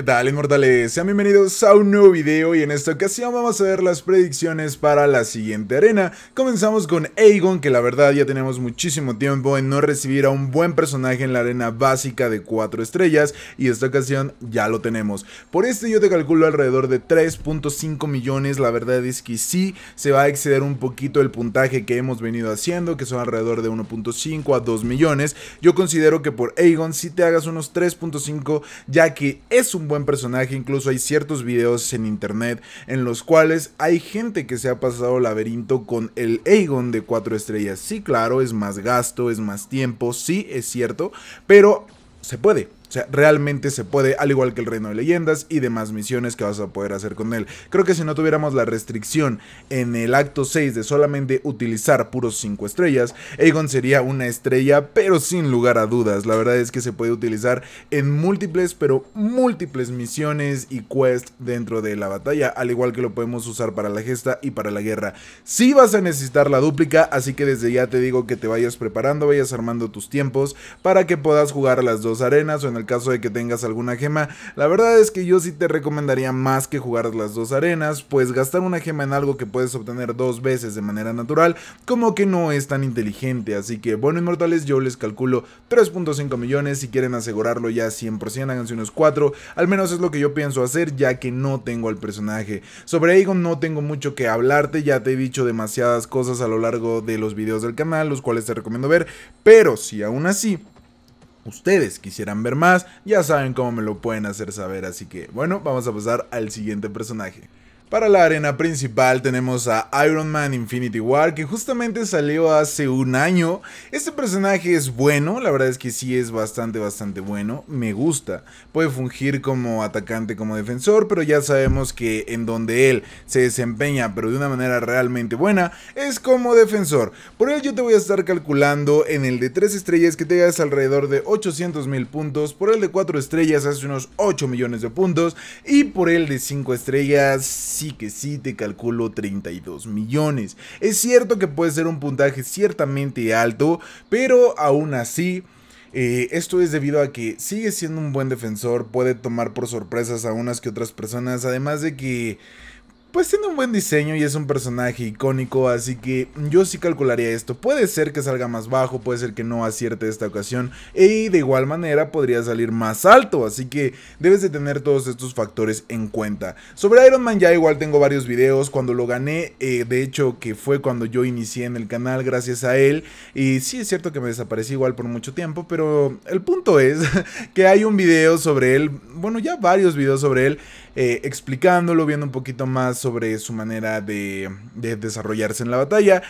¿Qué tal inmortales? Sean bienvenidos a un nuevo video y en esta ocasión vamos a ver las predicciones para la siguiente arena. Comenzamos con Aegon que la verdad ya tenemos muchísimo tiempo en no recibir a un buen personaje en la arena básica de 4 estrellas y esta ocasión ya lo tenemos. Por este yo te calculo alrededor de 3.5 millones, la verdad es que sí se va a exceder un poquito el puntaje que hemos venido haciendo que son alrededor de 1.5 a 2 millones. Yo considero que por Aegon si te hagas unos 3.5 ya que es un buen personaje, incluso hay ciertos videos en internet en los cuales hay gente que se ha pasado laberinto con el Aegon de 4 estrellas. Sí, claro, es más gasto, es más tiempo, sí, es cierto, pero se puede. O sea, realmente se puede, al igual que el Reino de Leyendas y demás misiones que vas a poder hacer con él. Creo que si no tuviéramos la restricción en el acto 6 de solamente utilizar puros 5 estrellas, Aegon sería una estrella, pero sin lugar a dudas. La verdad es que se puede utilizar en múltiples, pero múltiples misiones y quests dentro de la batalla, al igual que lo podemos usar para la gesta y para la guerra. Si vas a necesitar la dúplica, así que desde ya te digo que te vayas preparando, vayas armando tus tiempos para que puedas jugar las dos arenas o en el caso de que tengas alguna gema, la verdad es que yo sí te recomendaría más que jugar las dos arenas, pues gastar una gema en algo que puedes obtener dos veces de manera natural, como que no es tan inteligente, así que bueno inmortales yo les calculo 3.5 millones, si quieren asegurarlo ya 100% háganse unos 4, al menos es lo que yo pienso hacer ya que no tengo al personaje. Sobre Aegon no tengo mucho que hablarte, ya te he dicho demasiadas cosas a lo largo de los videos del canal, los cuales te recomiendo ver, pero si aún así ustedes quisieran ver más, ya saben cómo me lo pueden hacer saber, así que bueno, vamos a pasar al siguiente personaje. Para la arena principal tenemos a Iron Man Infinity War que justamente salió hace un año. Este personaje es bueno, la verdad es que sí es bastante bastante bueno, me gusta. Puede fungir como atacante, como defensor, pero ya sabemos que en donde él se desempeña pero de una manera realmente buena es como defensor. Por él yo te voy a estar calculando en el de 3 estrellas que te das alrededor de 800 mil puntos, por el de 4 estrellas hace unos 8 millones de puntos y por el de 5 estrellas sí que sí te calculo 32 millones. Es cierto que puede ser un puntaje ciertamente alto, pero aún así... Eh, esto es debido a que sigue siendo un buen defensor, puede tomar por sorpresas a unas que otras personas, además de que pues tiene un buen diseño y es un personaje icónico, así que yo sí calcularía esto. Puede ser que salga más bajo, puede ser que no acierte esta ocasión y e de igual manera podría salir más alto, así que debes de tener todos estos factores en cuenta. Sobre Iron Man ya igual tengo varios videos, cuando lo gané, eh, de hecho que fue cuando yo inicié en el canal gracias a él y sí es cierto que me desaparecí igual por mucho tiempo, pero el punto es que hay un video sobre él, bueno ya varios videos sobre él eh, explicándolo, viendo un poquito más sobre su manera de, desarrollarse en la batalla.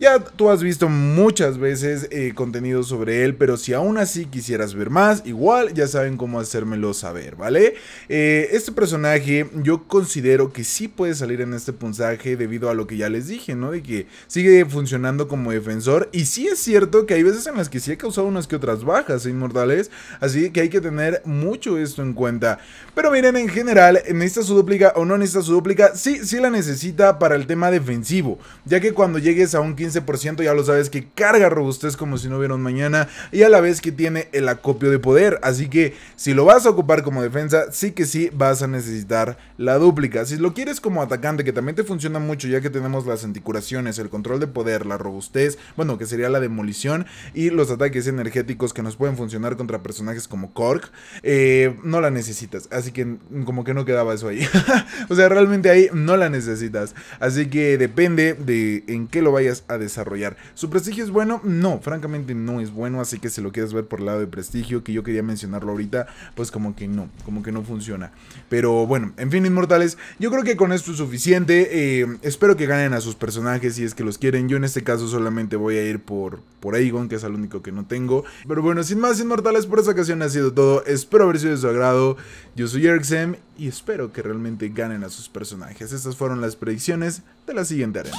Ya tú has visto muchas veces eh, contenido sobre él, pero si aún así quisieras ver más, igual ya saben cómo hacérmelo saber, ¿vale? Eh, este personaje yo considero que sí puede salir en este punzaje debido a lo que ya les dije, ¿no? De que sigue funcionando como defensor y sí es cierto que hay veces en las que sí ha causado unas que otras bajas ¿eh, inmortales, así que hay que tener mucho esto en cuenta. Pero miren, en general, ¿necesita su duplica o no necesita su duplica? Sí, sí la necesita para el tema defensivo, ya que cuando llegues a un 15% ya lo sabes que carga robustez como si no hubiera un mañana y a la vez que tiene el acopio de poder. Así que si lo vas a ocupar como defensa, sí que sí vas a necesitar la dúplica. Si lo quieres como atacante, que también te funciona mucho ya que tenemos las anticuraciones, el control de poder, la robustez, bueno, que sería la demolición y los ataques energéticos que nos pueden funcionar contra personajes como Cork eh, no la necesitas. Así que como que no quedaba eso ahí. o sea, realmente ahí no la necesitas. Así que depende de en qué lo vayas a desarrollar. ¿Su prestigio es bueno? No, francamente no es bueno, así que si lo quieres ver por el lado de prestigio, que yo quería mencionarlo ahorita, pues como que no, como que no funciona. Pero bueno, en fin, inmortales, yo creo que con esto es suficiente. Eh, espero que ganen a sus personajes si es que los quieren. Yo en este caso solamente voy a ir por, por Aegon, que es el único que no tengo. Pero bueno, sin más, inmortales, por esta ocasión ha sido todo. Espero haber sido de su agrado. Yo soy Erxem y espero que realmente ganen a sus personajes. Estas fueron las predicciones de la siguiente arena.